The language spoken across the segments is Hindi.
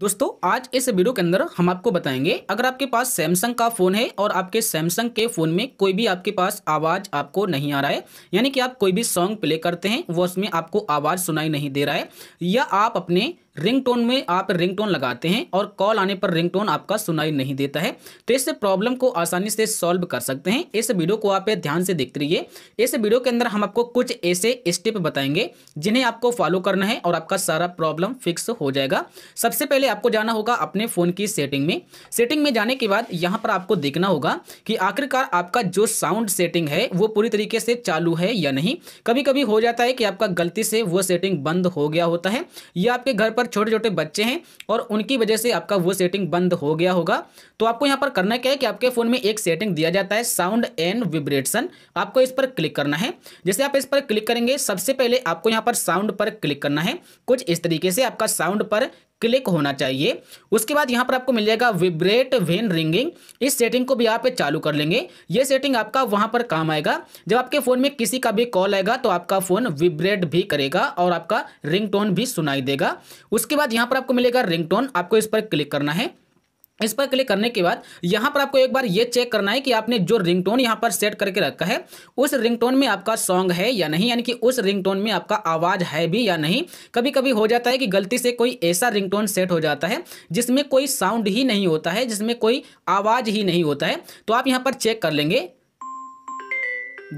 दोस्तों आज इस वीडियो के अंदर हम आपको बताएंगे अगर आपके पास सैमसंग का फ़ोन है और आपके सैमसंग के फ़ोन में कोई भी आपके पास आवाज़ आपको नहीं आ रहा है यानी कि आप कोई भी सॉन्ग प्ले करते हैं वो उसमें आपको आवाज़ सुनाई नहीं दे रहा है या आप अपने रिंगटोन में आप रिंगटोन लगाते हैं और कॉल आने पर रिंगटोन आपका सुनाई नहीं देता है तो इस प्रॉब्लम को आसानी से सॉल्व कर सकते हैं इस वीडियो को आप ध्यान से देखते रहिए इस वीडियो के अंदर हम आपको कुछ ऐसे स्टेप बताएंगे जिन्हें आपको फॉलो करना है और आपका सारा प्रॉब्लम फिक्स हो जाएगा सबसे पहले आपको जाना होगा अपने फ़ोन की सेटिंग में सेटिंग में जाने के बाद यहाँ पर आपको देखना होगा कि आखिरकार आपका जो साउंड सेटिंग है वो पूरी तरीके से चालू है या नहीं कभी कभी हो जाता है कि आपका गलती से वो सेटिंग बंद हो गया होता है या आपके घर पर छोटे छोटे बच्चे हैं और उनकी वजह से आपका वो सेटिंग बंद हो गया होगा तो आपको यहाँ पर करना क्या है कि आपके फ़ोन में एक सेटिंग दिया जाता है साउंड एंड विब्रेशन आपको इस पर क्लिक करना है जैसे आप इस पर क्लिक करेंगे सबसे पहले आपको यहाँ पर साउंड पर क्लिक करना है कुछ इस तरीके से आपका साउंड पर क्लिक होना चाहिए उसके बाद यहाँ पर आपको मिल जाएगा विब्रेट वेन रिंगिंग इस सेटिंग को भी यहाँ पे चालू कर लेंगे ये सेटिंग आपका वहाँ पर काम आएगा जब आपके फ़ोन में किसी का भी कॉल आएगा तो आपका फ़ोन विब्रेट भी करेगा और आपका रिंगटोन भी सुनाई देगा उसके बाद यहाँ पर आपको मिलेगा रिंगटोन आपको इस पर क्लिक करना है इस पर क्लिक करने के बाद यहाँ पर आपको एक बार ये चेक करना है कि आपने जो रिंगटोन यहाँ पर सेट करके रखा है उस रिंगटोन में आपका सॉन्ग है या नहीं यानी कि उस रिंगटोन में आपका आवाज़ है भी या नहीं कभी कभी हो जाता है कि गलती से कोई ऐसा रिंगटोन सेट हो जाता है जिसमें कोई साउंड ही नहीं होता है जिसमें कोई आवाज़ ही नहीं होता है तो आप यहाँ पर चेक कर लेंगे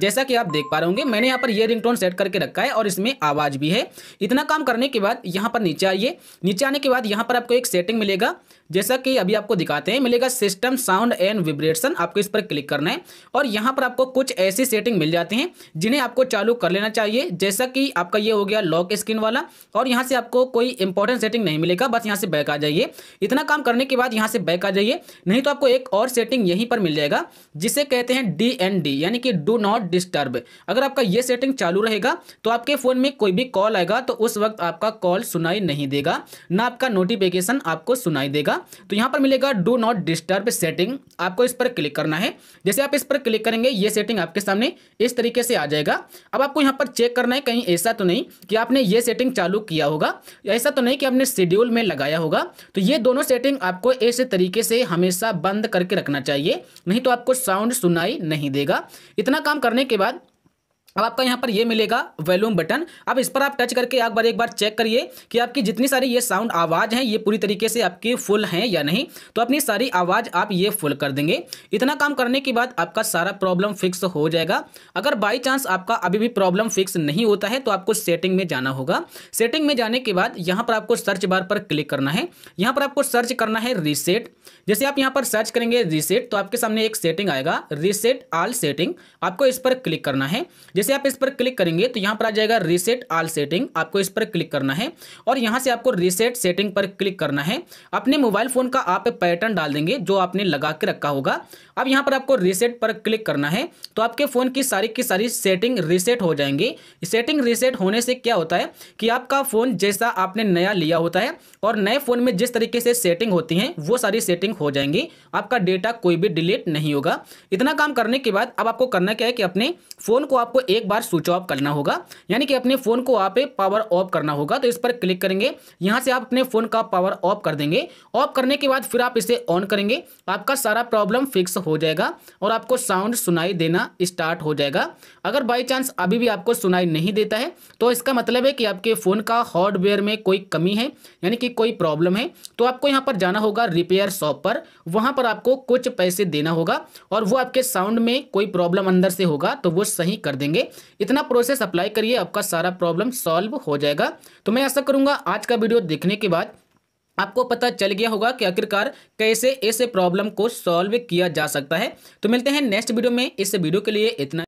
जैसा कि आप देख पा रहे होंगे मैंने यहाँ पर ये रिंगटोन सेट करके रखा है और इसमें आवाज़ भी है इतना काम करने के बाद यहाँ पर नीचे आइए नीचे आने के बाद यहाँ पर आपको एक सेटिंग मिलेगा जैसा कि अभी आपको दिखाते हैं मिलेगा सिस्टम साउंड एंड विब्रेशन आपको इस पर क्लिक करना है और यहाँ पर आपको कुछ ऐसी सेटिंग मिल जाती हैं जिन्हें आपको चालू कर लेना चाहिए जैसा कि आपका ये हो गया लॉक स्क्रीन वाला और यहाँ से आपको कोई इंपॉर्टेंट सेटिंग नहीं मिलेगा बस यहाँ से बैक आ जाइए इतना काम करने के बाद यहाँ से बैक आ जाइए नहीं तो आपको एक और सेटिंग यहीं पर मिल जाएगा जिसे कहते हैं डी एन डी यानी कि डू नॉट डिस्टर्ब अगर आपका ये सेटिंग चालू रहेगा तो आपके फ़ोन में कोई भी कॉल आएगा तो उस वक्त आपका कॉल सुनाई नहीं देगा ना आपका नोटिफिकेशन आपको सुनाई देगा तो यहां पर मिलेगा डू नॉट डिस्टर्ब सेटिंग आपको इस पर क्लिक करना है जैसे आप इस पर क्लिक करेंगे ये सेटिंग आपके सामने इस तरीके से आ जाएगा अब आपको यहां पर चेक करना है कहीं ऐसा तो नहीं कि आपने ये सेटिंग चालू किया होगा ऐसा तो नहीं कि आपने शेड्यूल में लगाया होगा तो ये दोनों सेटिंग आपको ऐसे तरीके से हमेशा बंद करके रखना चाहिए नहीं तो आपको साउंड सुनाई नहीं देगा इतना काम करने के बाद अब आपका यहाँ पर ये मिलेगा वॉल्यूम बटन अब इस पर आप टच करके एक बार एक बार चेक करिए कि आपकी जितनी सारी ये साउंड आवाज़ हैं ये पूरी तरीके से आपकी फुल हैं या नहीं तो अपनी सारी आवाज़ आप ये फुल कर देंगे इतना काम करने के बाद आपका सारा प्रॉब्लम फिक्स हो जाएगा अगर बाय चांस आपका अभी भी प्रॉब्लम फिक्स नहीं होता है तो आपको सेटिंग में जाना होगा सेटिंग में जाने के बाद यहाँ पर आपको सर्च बार पर क्लिक करना है यहाँ पर आपको सर्च करना है रीसेट जैसे आप यहाँ पर सर्च करेंगे रीसेट तो आपके सामने एक सेटिंग आएगा रीसेट आल सेटिंग आपको इस पर क्लिक करना है जैसे आप इस पर क्लिक करेंगे तो यहाँ पर आ जाएगा रीसेट आल सेटिंग आपको इस पर क्लिक करना है और यहाँ से आपको रीसेट सेटिंग पर क्लिक करना है अपने मोबाइल फ़ोन का आप पैटर्न डाल देंगे जो आपने लगा के रखा होगा अब यहाँ पर आपको रीसेट पर क्लिक करना है तो आपके फ़ोन की सारी की सारी सेटिंग रीसेट हो जाएंगी सेटिंग रीसेट होने से क्या होता है कि आपका फ़ोन जैसा आपने नया लिया होता है और नए फ़ोन में जिस तरीके से सेटिंग होती है वो सारी सेटिंग हो जाएंगी आपका डेटा कोई भी डिलीट नहीं होगा इतना काम करने के बाद अब आपको करना क्या है कि अपने फ़ोन को आपको एक बार स्विच ऑफ करना होगा यानी कि अपने फ़ोन को आप पावर ऑफ करना होगा तो इस पर क्लिक करेंगे यहां से आप अपने फ़ोन का पावर ऑफ कर देंगे ऑफ करने के बाद फिर आप इसे ऑन करेंगे आपका सारा प्रॉब्लम फिक्स हो जाएगा और आपको साउंड सुनाई देना स्टार्ट हो जाएगा अगर बाई चांस अभी भी आपको सुनाई नहीं देता है तो इसका मतलब है कि आपके फ़ोन का हार्डवेयर में कोई कमी है यानी कि कोई प्रॉब्लम है तो आपको यहां पर जाना होगा रिपेयर शॉप पर वहां पर आपको कुछ पैसे देना होगा और वो आपके साउंड में कोई प्रॉब्लम अंदर से होगा तो वो सही कर देंगे करेंगे इतना प्रोसेस अप्लाई करिए आपका सारा प्रॉब्लम सॉल्व हो जाएगा तो मैं ऐसा करूँगा आज का वीडियो देखने के बाद आपको पता चल गया होगा कि आखिरकार कैसे इस प्रॉब्लम को सॉल्व किया जा सकता है तो मिलते हैं नेक्स्ट वीडियो में इस वीडियो के लिए इतना